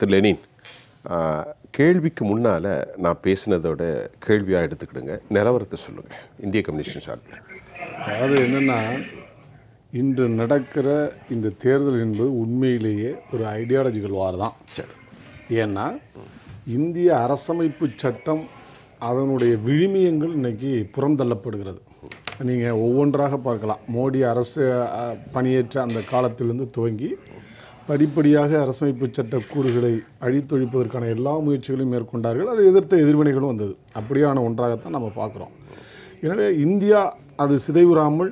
திரு Lenin கேள்விக்கு முன்னால் நான் பேசினதோட கேள்வியாக எடுத்துக்கிடுங்க நிலவரத்தை சொல்லுங்கள் இந்திய கம்யூனிஸ்ட் சார்பில் அதாவது என்னென்னா இன்று நடக்கிற இந்த தேர்தல் என்பது உண்மையிலேயே ஒரு ஐடியாலஜிக்கல் வார் தான் சரி ஏன்னா இந்திய அரசமைப்பு சட்டம் அதனுடைய விழுமியங்கள் இன்றைக்கி புறந்தள்ளப்படுகிறது நீங்கள் ஒவ்வொன்றாக பார்க்கலாம் மோடி அரசு பணியேற்ற அந்த காலத்திலிருந்து துவங்கி படிப்படியாக அரசமைப்பு சட்ட கூறுகளை அழித்தொழிப்பதற்கான எல்லா முயற்சிகளையும் மேற்கொண்டார்கள் அதை எதிர்த்த எதிர்வினைகளும் வந்தது அப்படியான ஒன்றாகத்தான் நம்ம பார்க்குறோம் எனவே இந்தியா அது சிதைவுறாமல்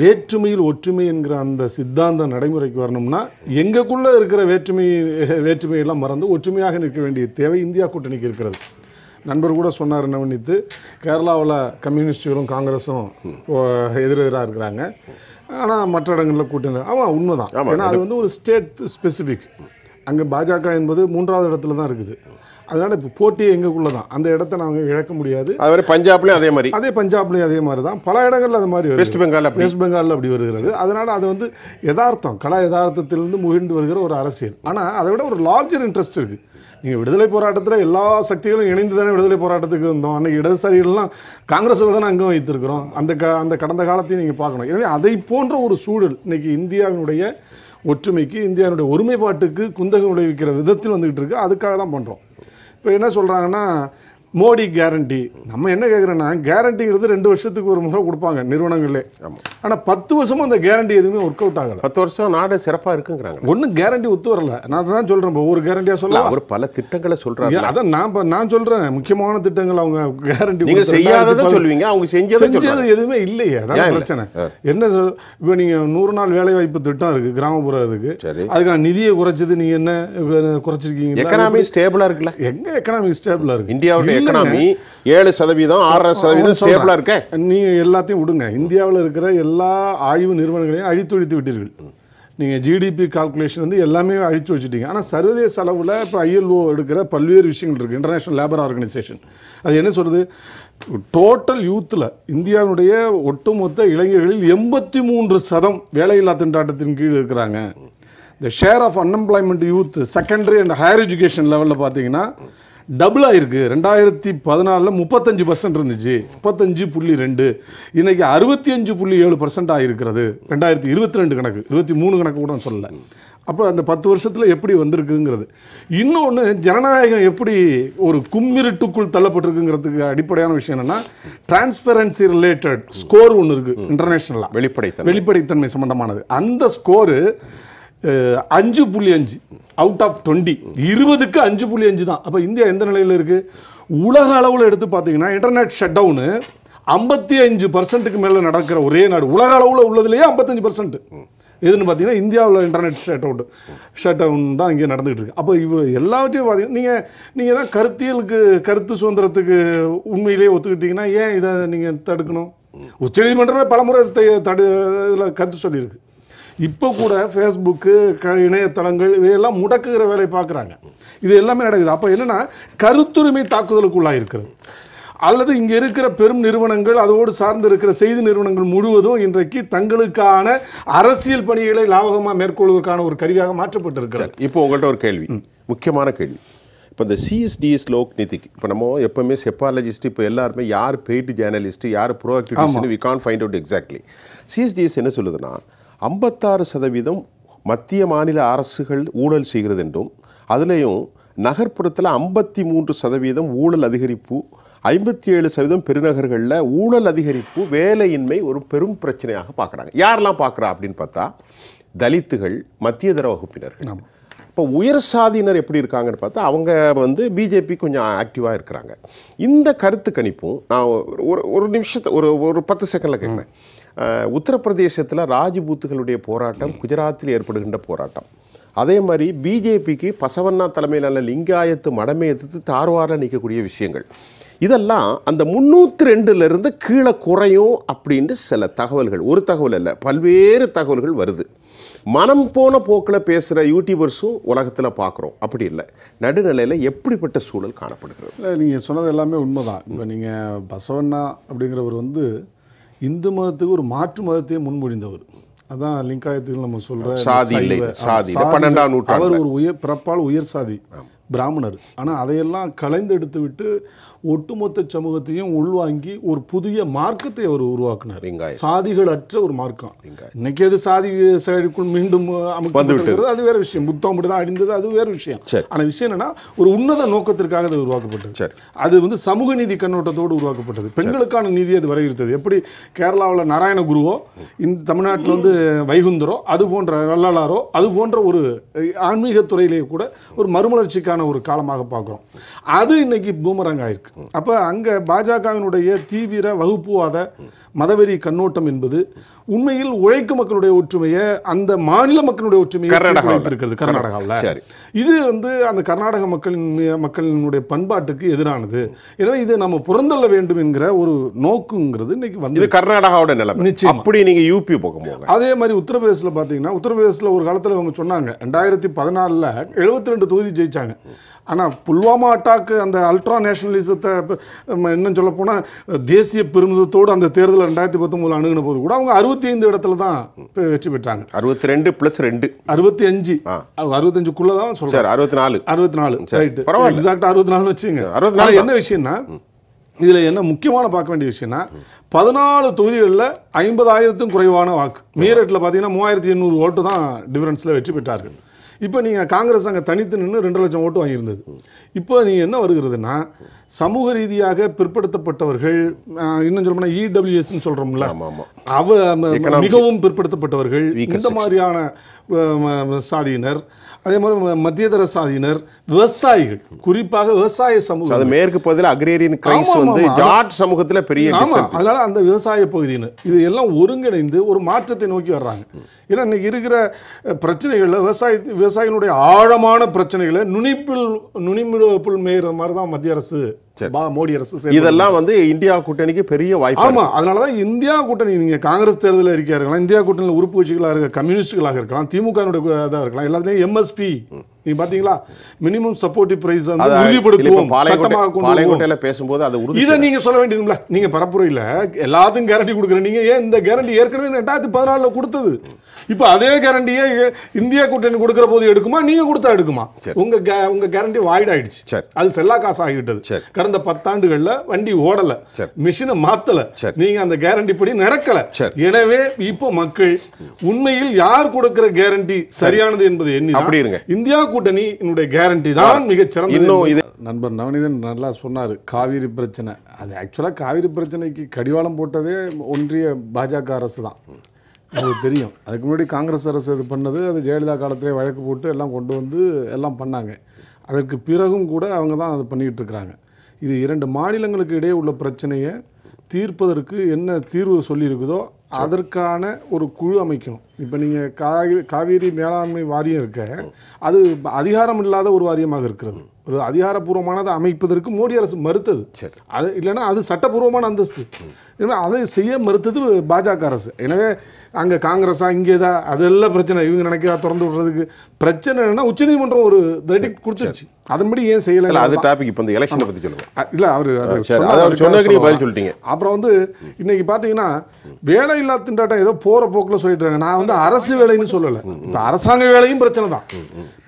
வேற்றுமையில் ஒற்றுமை என்கிற அந்த சித்தாந்த நடைமுறைக்கு வரணும்னா எங்களுக்குள்ளே இருக்கிற வேற்றுமை வேற்றுமையெல்லாம் மறந்து ஒற்றுமையாக நிற்க வேண்டிய தேவை இந்தியா கூட்டணிக்கு இருக்கிறது நண்பர் கூட சொன்னார் என்ன பண்ணித்து கேரளாவில் கம்யூனிஸ்டுகளும் காங்கிரஸும் எதிரெதிராக இருக்கிறாங்க ஆனால் மற்ற இடங்களில் கூட்டணி ஆமாம் உண்மை தான் ஏன்னா அது வந்து ஒரு ஸ்டேட் ஸ்பெசிஃபிக் அங்கே பாஜக என்பது மூன்றாவது இடத்துல தான் இருக்குது அதனால் இப்போ போட்டியே எங்களுக்குள்ளே தான் அந்த இடத்த நாங்கள் இழக்க முடியாது மாதிரி பஞ்சாப்லேயும் அதே மாதிரி அதே பஞ்சாப்லேயும் அதே மாதிரி தான் பல இடங்களில் அது மாதிரி வெஸ்ட் பெங்கால் வெஸ்ட் பெங்காலில் அப்படி வருகிறது அதனால் அது வந்து யதார்த்தம் கலா யதார்த்தத்திலிருந்து முகிழ்ந்து வருகிற ஒரு அரசியல் ஆனால் அதை விட ஒரு லார்ஜர் இன்ட்ரெஸ்ட் இருக்குது நீங்கள் விடுதலை போராட்டத்தில் எல்லா சக்திகளும் இணைந்து தானே விடுதலை போராட்டத்துக்கு இருந்தோம் அன்றைக்கி இடதுசாரிகள்லாம் காங்கிரஸில் தானே அங்கே வைத்திருக்கிறோம் அந்த க அந்த கடந்த காலத்தையும் நீங்கள் பார்க்கணும் எனவே அதை போன்ற ஒரு சூழல் இன்றைக்கி இந்தியாவினுடைய ஒற்றுமைக்கு இந்தியாவினுடைய ஒருமைப்பாட்டுக்கு குந்தகம் விளைவிக்கிற விதத்தில் வந்துக்கிட்டு இருக்குது அதுக்காக தான் பண்ணுறோம் இப்போ என்ன சொல்கிறாங்கன்னா மோடி கேரண்டி நம்ம என்ன கேட்குறோன்னா கேரண்டிங்கிறது ரெண்டு வருஷத்துக்கு ஒரு முறை கொடுப்பாங்க நிறுவனங்களே ஆனால் பத்து வருஷமும் அந்த கேரண்டி எதுவுமே ஒர்க் அவுட் ஆகலை பத்து வருஷம் நாடு சிறப்பாக இருக்குங்கிறாங்க ஒன்றும் கேரண்டி ஒத்து வரல நான் தான் சொல்கிறேன் ஒவ்வொரு கேரண்டியாக சொல்ல அவர் பல திட்டங்களை சொல்கிறாங்க அதான் நான் நான் சொல்கிறேன் முக்கியமான திட்டங்கள் அவங்க கேரண்டி நீங்கள் செய்யாததை சொல்லுவீங்க அவங்க செஞ்சது செஞ்சது எதுவுமே இல்லையே அதான் பிரச்சனை என்ன இப்போ நீங்கள் நூறு நாள் வேலைவாய்ப்பு திட்டம் இருக்குது கிராமப்புற அதுக்கு அதுக்கான நிதியை குறைச்சது நீங்கள் என்ன குறைச்சிருக்கீங்க எக்கனாமி ஸ்டேபிளாக இருக்குல்ல எங்கே எக்கனாமிக் ஸ்டேபிளாக இருக்குது இந்தியாவுடைய எக்கனாமி ஏழு சதவீதம் ஆறரை சதவீதம் ஸ்டேபிளாக இருக்க நீங்கள் எல்லாத்தையும் விடுங்க இந்தியாவில் இருக்கிற எல்லா ஆய்வு நிறுவனங்களையும் அழித்தொழித்து விட்டீர்கள் நீங்கள் ஜிடிபி கால்குலேஷன் வந்து எல்லாமே அழித்து வச்சுட்டீங்க ஆனால் சர்வதேச அளவில் இப்போ ஐஎல்ஓ எடுக்கிற பல்வேறு விஷயங்கள் இருக்குது இன்டர்நேஷ்னல் லேபர் ஆர்கனைசேஷன் அது என்ன சொல்கிறது டோட்டல் யூத்தில் இந்தியாவுடைய ஒட்டுமொத்த இளைஞர்களில் எண்பத்தி மூன்று சதம் வேலையில்லா திண்டாட்டத்தின் கீழ் இருக்கிறாங்க இந்த share of unemployment youth secondary and higher education லெவலில் பார்த்தீங்கன்னா டபுள் ஆகிருக்கு ரெண்டாயிரத்தி பதினாலில் முப்பத்தஞ்சு பர்சன்ட் இருந்துச்சு முப்பத்தஞ்சு புள்ளி ரெண்டு இன்றைக்கி அறுபத்தி அஞ்சு புள்ளி ஏழு பர்சன்ட் ஆகிருக்கிறது ரெண்டாயிரத்தி இருபத்தி ரெண்டு கணக்கு இருபத்தி மூணு கணக்கு கூட சொல்லலை அப்போ அந்த பத்து வருஷத்தில் எப்படி வந்திருக்குங்கிறது இன்னொன்று ஜனநாயகம் எப்படி ஒரு கும்மிருட்டுக்குள் தள்ளப்பட்டிருக்குங்கிறதுக்கு அடிப்படையான விஷயம் என்னென்னா டிரான்ஸ்பெரன்சி ரிலேட்டட் ஸ்கோர் ஒன்று இருக்குது இன்டர்நேஷ்னலாக வெளிப்படை வெளிப்படைத்தன்மை சம்மந்தமானது அந்த ஸ்கோரு அஞ்சு புள்ளி அஞ்சு அவுட் ஆஃப் டுவெண்ட்டி இருபதுக்கு அஞ்சு புள்ளி அஞ்சு தான் அப்போ இந்தியா எந்த நிலையில் இருக்குது உலக அளவில் எடுத்து பார்த்தீங்கன்னா இன்டர்நெட் ஷட் டவுனு ஐம்பத்தி அஞ்சு பர்சன்ட்டுக்கு மேலே நடக்கிற ஒரே நாடு உலக அளவில் உள்ளதுலேயே ஐம்பத்தஞ்சு பர்சன்ட் எதுன்னு பார்த்தீங்கன்னா இந்தியாவில் internet shut out shut down தான் இங்கே நடந்துகிட்டு இருக்கு அப்போ இவ்வளோ எல்லாவற்றையும் பார்த்தீங்கன்னா நீங்கள் நீங்கள் தான் கருத்தியலுக்கு கருத்து சுதந்திரத்துக்கு உண்மையிலேயே ஒத்துக்கிட்டிங்கன்னா ஏன் இதை நீங்கள் தடுக்கணும் உச்சநீதிமன்றமே பலமுறை தடு இதில் கருத்து சொல்லியிருக்கு இப்போ கூட ஃபேஸ்புக்கு க இணையதளங்கள் இவையெல்லாம் முடக்குகிற வேலையை பார்க்குறாங்க இது எல்லாமே நடக்குது அப்போ என்னென்னா கருத்துரிமை தாக்குதலுக்குள்ளாக இருக்கிறது அல்லது இங்கே இருக்கிற பெரும் நிறுவனங்கள் அதோடு சார்ந்து இருக்கிற செய்தி நிறுவனங்கள் முழுவதும் இன்றைக்கு தங்களுக்கான அரசியல் பணிகளை லாபகமாக மேற்கொள்வதற்கான ஒரு கருவியாக மாற்றப்பட்டிருக்கிறது இப்போ உங்கள்கிட்ட ஒரு கேள்வி முக்கியமான கேள்வி இப்போ இந்த சிஎஸ்டிஎஸ் லோக் நிதிக்கு இப்போ நம்ம எப்போவுமே செப்பாலஜிஸ்ட் இப்போ எல்லாருமே யார் பெய்டு ஜேர்னலிஸ்ட் யார் proactivist we can find out exactly CSDS என்ன சொல்லுதுன்னா ஐம்பத்தாறு சதவீதம் மத்திய மாநில அரசுகள் ஊழல் செய்கிறது என்றும் அதுலேயும் நகர்ப்புறத்தில் ஐம்பத்தி மூன்று சதவீதம் ஊழல் அதிகரிப்பு ஐம்பத்தி ஏழு சதவீதம் பெருநகர்களில் ஊழல் அதிகரிப்பு வேலையின்மை ஒரு பெரும் பிரச்சனையாக பார்க்குறாங்க யாரெல்லாம் பார்க்குறா அப்படின்னு பார்த்தா தலித்துகள் மத்திய தர வகுப்பினர்கள் இப்போ உயர் சாதியினர் எப்படி இருக்காங்கன்னு பார்த்தா அவங்க வந்து பிஜேபி கொஞ்சம் ஆக்டிவாக இருக்கிறாங்க இந்த கருத்து கணிப்பும் நான் ஒரு ஒரு நிமிஷத்தை ஒரு ஒரு பத்து செகண்டில் கேட்குறேன் உத்தரப்பிரதேசத்தில் ராஜ்பூத்துகளுடைய போராட்டம் குஜராத்தில் ஏற்படுகின்ற போராட்டம் அதே மாதிரி பிஜேபிக்கு பசவண்ணா தலைமையிலான லிங்காயத்து மடமை எதிர்த்து தார்வாரில் நிற்கக்கூடிய விஷயங்கள் இதெல்லாம் அந்த முந்நூற்றி ரெண்டுலேருந்து கீழே குறையும் அப்படின்ட்டு சில தகவல்கள் ஒரு தகவல் இல்லை பல்வேறு தகவல்கள் வருது மனம் போன போக்கில் பேசுகிற யூடியூபர்ஸும் உலகத்தில் பார்க்குறோம் அப்படி இல்லை நடுநிலையில் எப்படிப்பட்ட சூழல் காணப்படுகிறது இல்லை நீங்கள் சொன்னது எல்லாமே உண்மைதான் இப்போ நீங்கள் பசவண்ணா அப்படிங்கிறவர் வந்து இந்து மதத்துக்கு ஒரு மாற்று மதத்தையே முன்மொழிந்தவர் அதான் லிங்காயத்துக்கு நம்ம சொல்ற சாதி சாதி பன்னெண்டாம் நூற்றாண்டு அவர் ஒரு உயர் பிறப்பால் உயர் சாதி பிராமணர் ஆனால் அதையெல்லாம் கலைந்து விட்டு ஒட்டுமொத்த சமூகத்தையும் உள்வாங்கி ஒரு புதிய மார்க்கத்தை அவர் உருவாக்குனார் சாதிகள் அற்ற ஒரு மார்க்கம் இன்னைக்கு அது சாதி சைடுக்குள் மீண்டும் அமைக்கப்பட்டிருக்கிறது அது வேற விஷயம் புத்தம் அப்படிதான் அடிந்தது அது வேற விஷயம் ஆனால் விஷயம் என்னன்னா ஒரு உன்னத நோக்கத்திற்காக அது உருவாக்கப்பட்டது அது வந்து சமூக நீதி கண்ணோட்டத்தோடு உருவாக்கப்பட்டது பெண்களுக்கான நீதி அது வரையறுத்தது எப்படி கேரளாவில் நாராயண குருவோ இந்த தமிழ்நாட்டில் வந்து வைகுந்தரோ அது போன்ற வல்லாளாரோ அது போன்ற ஒரு ஆன்மீக துறையிலேயே கூட ஒரு மறுமலர்ச்சிக்கான எதிரான ஒரு காலமாக பார்க்குறோம் அது இன்னைக்கு பூமரங்காயிருக்கு ஆயிருக்கு அப்போ அங்கே பாஜகவினுடைய தீவிர வகுப்புவாத மதவெறி கண்ணோட்டம் என்பது உண்மையில் உழைக்கும் மக்களுடைய ஒற்றுமையை அந்த மாநில மக்களுடைய ஒற்றுமையை கர்நாடகாவில் இது வந்து அந்த கர்நாடக மக்களின் மக்களினுடைய பண்பாட்டுக்கு எதிரானது எனவே இதை நம்ம புறந்தள்ள வேண்டும் என்கிற ஒரு நோக்குங்கிறது இன்னைக்கு வந்து இது கர்நாடகாவோட நிலைமை நிச்சயம் அப்படி நீங்க யூபி போகும் அதே மாதிரி உத்தரப்பிரதேசில் பார்த்தீங்கன்னா உத்தரப்பிரதேசத்தில் ஒரு காலத்தில் அவங்க சொன்னாங்க ரெண்டாயிரத்தி பதினாலில் எழுபத்தி ரெண்டு தொகுதி ஜெயிச்சாங்க ஆனால் புல்வாமா அட்டாக்கு அந்த அல்ட்ரா நேஷனலிசத்தை இன்னும் சொல்ல போனால் தேசிய பெருமிதத்தோடு அந்த தேர்தல் ரெண்டாயிரத்தி பத்தொம்போது அணுகின போது கூட அவங்க அறுபத்தி ஐந்து இடத்துல தான் வெற்றி பெற்றாங்க அறுபத்தி ரெண்டு ப்ளஸ் ரெண்டு அறுபத்தி அஞ்சு அறுபத்தஞ்சுக்குள்ளே தான் சொல்கிறேன் அறுபத்தி நாலு அறுபத்தி நாலு ரைட்டு பரவாயில்ல எக்ஸாக்ட் அறுபத்தி நாலு வச்சுங்க அறுபத்தி நாலு என்ன விஷயம்னா இதில் என்ன முக்கியமான பார்க்க வேண்டிய விஷயம்னா பதினாலு தொகுதிகளில் ஐம்பதாயிரத்துக்கும் குறைவான வாக்கு மீரட்டில் பார்த்தீங்கன்னா மூவாயிரத்தி எண்ணூறு ஓட்டு தான் டிஃபரன்ஸில் வெற்றி பெற்றார்கள் இப்போ நீங்கள் காங்கிரஸ் அங்கே தனித்து நின்று ரெண்டு லட்சம் ஓட்டு வாங்கியிருந்தது இப்போ நீங்கள் என்ன வருகிறதுனா சமூக ரீதியாக பிற்படுத்தப்பட்டவர்கள் இன்னும் சொல்லணும்னா இடபிள்யூஎஸ்ன்னு e சொல்கிறோம்ல அவ மிகவும் பிற்படுத்தப்பட்டவர்கள் இந்த மாதிரியான சாதியினர் அதே மாதிரி மத்தியதர சாதியினர் விவசாயிகள் குறிப்பாக விவசாய சமூகம் அது மேற்கு பகுதியில் அக்ரேரியன் கிரைஸ் வந்து ஜாட் சமூகத்தில் பெரிய அதனால அந்த விவசாய பகுதியினர் இது எல்லாம் ஒருங்கிணைந்து ஒரு மாற்றத்தை நோக்கி வர்றாங்க ஏன்னா இன்னைக்கு இருக்கிற பிரச்சனைகளில் விவசாய விவசாயிகளுடைய ஆழமான பிரச்சனைகளை நுனிப்பில் நுனிப்புல் மேயிற மாதிரி தான் மத்திய அரசு மோடி அரசு இதெல்லாம் வந்து இந்தியா கூட்டணிக்கு பெரிய வாய்ப்பு ஆமாம் அதனால தான் இந்தியா கூட்டணி நீங்கள் காங்கிரஸ் தேர்தலில் இருக்கிறார்களா இந்தியா கூட்டணியில் உறுப்பு கட்சிகளாக இருக்க கம்யூனிஸ்டுகளாக இருக்கலாம் திமுகனுடைய இதாக இருக்கலாம் எல்லாத்துலேயும் எம்எஸ்பி நீங்க பாத்தீங்களா மினிமம் சப்போர்ட்டிவ் பிரைஸ் வந்து உறுதிப்படுத்துவோம் பேசும்போது அது உறுதி நீங்க சொல்ல வேண்டியதுல நீங்க பரப்புரையில எல்லாத்துக்கும் கேரண்டி ஏன் இந்த கேரண்டி ஏற்கனவே ரெண்டாயிரத்தி பதினாலுல கொடுத்தது இப்போ அதே கேரண்டியே இந்தியா கூட்டணி கொடுக்குற போது எடுக்குமா நீங்க கொடுத்தா எடுக்குமா உங்க உங்க கேரண்டி வாய்ட் ஆயிடுச்சு அது செல்லா காசு ஆகிவிட்டது கடந்த பத்தாண்டுகள்ல வண்டி ஓடல மிஷினை மாத்தல நீங்க அந்த கேரண்டி படி நடக்கல எனவே இப்போ மக்கள் உண்மையில் யார் கொடுக்கிற கேரண்டி சரியானது என்பது எண்ணி அப்படி இருங்க இந்தியா கூட்டணியினுடைய கேரண்டி தான் மிகச்சிறந்த இன்னும் இது நண்பர் நவனிதன் நல்லா சொன்னார் காவிரி பிரச்சனை அது ஆக்சுவலாக காவிரி பிரச்சனைக்கு கடிவாளம் போட்டதே ஒன்றிய பாஜக அரசு தான் அது தெரியும் அதுக்கு முன்னாடி காங்கிரஸ் அரசு இது பண்ணது அது ஜெயலலிதா காலத்திலே வழக்கு போட்டு எல்லாம் கொண்டு வந்து எல்லாம் பண்ணாங்க அதற்கு பிறகும் கூட அவங்க தான் அதை பண்ணிக்கிட்டு இருக்கிறாங்க இது இரண்டு மாநிலங்களுக்கு இடையே உள்ள பிரச்சனையை தீர்ப்பதற்கு என்ன தீர்வு சொல்லியிருக்குதோ அதற்கான ஒரு குழு அமைக்கணும் இப்போ நீங்கள் காவிரி மேலாண்மை வாரியம் இருக்க அது அதிகாரம் இல்லாத ஒரு வாரியமாக இருக்கிறது ஒரு அதிகாரப்பூர்வமானதை அமைப்பதற்கு மோடி அரசு மறுத்தது சரி அது இல்லைன்னா அது சட்டப்பூர்வமான அந்தஸ்து ஏன்னா அதை செய்ய மறுத்தது பாஜக அரசு எனவே அங்கே காங்கிரஸா இங்கே தான் அதெல்லாம் பிரச்சனை இவங்க நினைக்கிறா திறந்து விடுறதுக்கு பிரச்சனை என்னன்னா உச்சநீதிமன்றம் ஒரு வெரைட்டி கொடுத்துருச்சு அதன்படி ஏன் செய்யலை அது டாபிக் இப்போ இந்த எலெக்ஷனை பற்றி சொல்லுவோம் இல்லை அவர் சொன்னாங்க பதில் சொல்லிட்டீங்க அப்புறம் வந்து இன்னைக்கு பார்த்தீங்கன்னா வேலை இல்லாத திண்டாட்டம் ஏதோ போகிற போக்கில் சொல்லிட்டு நான் வந்து அரசு வேலைன்னு சொல்லலை இப்போ அரசாங்க வேலையும் பிரச்சனை தான்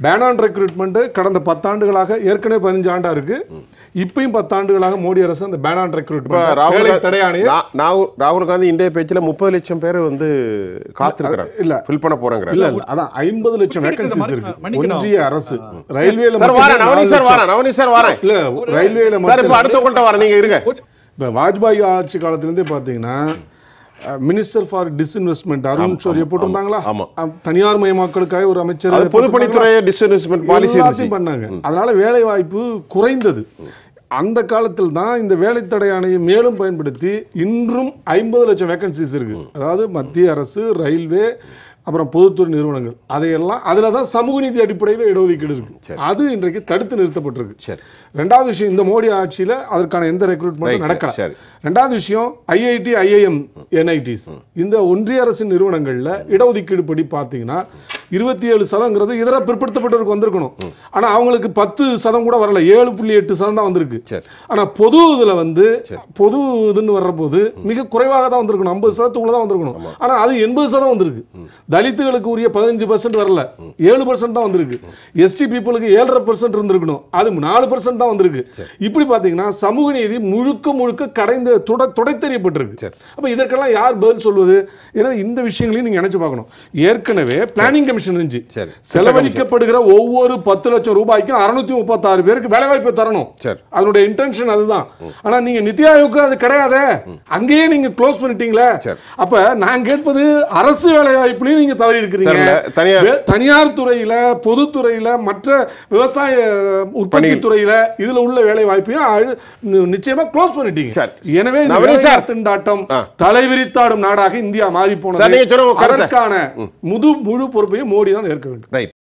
பேனான் ரெக்ரூட்மெண்ட்டு கடந்த பத்தாண்டுகளாக ஏற்கனவே பதினஞ்சு ஆண்டா இருக்கு இப்பயும் பத்தாண்டுகளாக மோடி அரசு அந்த பேன் ஆன் ரெக்ரூட்மெண்ட் ராகுல் தடையாணைய ராகுல் காந்தி இந்திய பேச்சில் முப்பது லட்சம் பேர் வந்து காத்திருக்கிறாங்க இல்ல ஃபில் பண்ண போறாங்க இல்ல இல்ல அதான் ஐம்பது லட்சம் வேகன்சிஸ் இருக்கு ஒன்றிய அரசு ரயில்வேல சார் வாரேன் நவனி சார் வாரேன் நவனி சார் இல்ல ரயில்வேல சார் இப்போ அடுத்தவங்கள்ட்ட வாரேன் நீங்க இருங்க வாஜ்பாய் ஆட்சி இருந்தே பாத்தீங்கன்னா மினிஸ்டர் ஃபார் டிஸ்இன்வெஸ்ட்மெண்ட் அருண் ஷோரிய போட்டிருந்தாங்களா தனியார் மயமாக்கலுக்காக ஒரு அமைச்சர் பொதுப்பணித்துறைய டிஸ்இன்வெஸ்ட்மெண்ட் பாலிசி பண்ணாங்க அதனால வேலை வாய்ப்பு குறைந்தது அந்த காலத்தில் தான் இந்த வேலை தடை ஆணையை மேலும் பயன்படுத்தி இன்றும் ஐம்பது லட்சம் வேகன்சிஸ் இருக்கு அதாவது மத்திய அரசு ரயில்வே அப்புறம் பொதுத்துறை நிறுவனங்கள் அதையெல்லாம் அதில் தான் சமூக நீதி அடிப்படையில் இடஒதுக்கீடு இருக்குது அது இன்றைக்கு தடுத்து நிறுத்தப்பட்டிருக்கு சரி ரெண்டாவது விஷயம் இந்த மோடி ஆட்சியில் அதற்கான எந்த ரெக்ரூட்மெண்ட் நடக்கல ரெண்டாவது விஷயம் ஐஐடி ஐஐஎம் என்ஐடிஸ் இந்த ஒன்றிய அரசின் நிறுவனங்களில் இடஒதுக்கீடு படி பார்த்தீங்கன்னா இருபத்தி ஏழு சதங்கிறது இதர பிற்படுத்தப்பட்டவருக்கு வந்திருக்கணும் ஆனால் அவங்களுக்கு பத்து சதம் கூட வரல ஏழு புள்ளி எட்டு சதம் தான் வந்திருக்கு ஆனால் பொது இதில் வந்து பொது இதுன்னு வர்றபோது மிக குறைவாக தான் வந்திருக்கணும் ஐம்பது சதத்துக்குள்ளே தான் வந்திருக்கணும் ஆனால் அது எண்பது சதம் வந்திருக்கு தலித்துகளுக்கு உரிய பதினஞ்சு பர்சன்ட் வரல ஏழு பர்சன்ட் தான் வந்திருக்கு எஸ்டி பீப்புளுக்கு ஏழரை பர்சன்ட் இருந்திருக்கணும் அது நாலு பர்சன்ட் தான் வந்திருக்கு இப்படி பார்த்தீங்கன்னா சமூக நீதி முழுக்க முழுக்க கடைந்து துட துடைத்தறியப்பட்டிருக்கு அப்போ இதற்கெல்லாம் யார் பதில் சொல்வது ஏன்னா இந்த விஷயங்களையும் நீங்கள் நினச்சி பார்க்கணும் ஏற்கனவே பிளானிங் கமிஷன் இருந்துச்சு செலவழிக்கப்படுகிற ஒவ்வொரு பத்து லட்சம் ரூபாய்க்கும் அறுநூத்தி முப்பத்தாறு பேருக்கு வேலைவாய்ப்பு தரணும் அதனுடைய இன்டென்ஷன் அதுதான் ஆனால் நீங்கள் நித்தி ஆயோக்கு அது கிடையாது அங்கேயே நீங்கள் க்ளோஸ் பண்ணிட்டீங்களே அப்போ நான் கேட்பது அரசு வேலைவாய்ப்புலையும் நீங்க தவறி இருக்கிறீங்க தனியார் தனியார் துறையில பொதுத்துறையில மற்ற விவசாய உற்பத்தி துறையில இதுல உள்ள வேலை வாய்ப்பையும் நிச்சயமா க்ளோஸ் பண்ணிட்டீங்க எனவே திண்டாட்டம் தலைவிரித்தாடும் நாடாக இந்தியா மாறி போனது அதற்கான முது முழு பொறுப்பையும் மோடி தான் ஏற்க வேண்டும்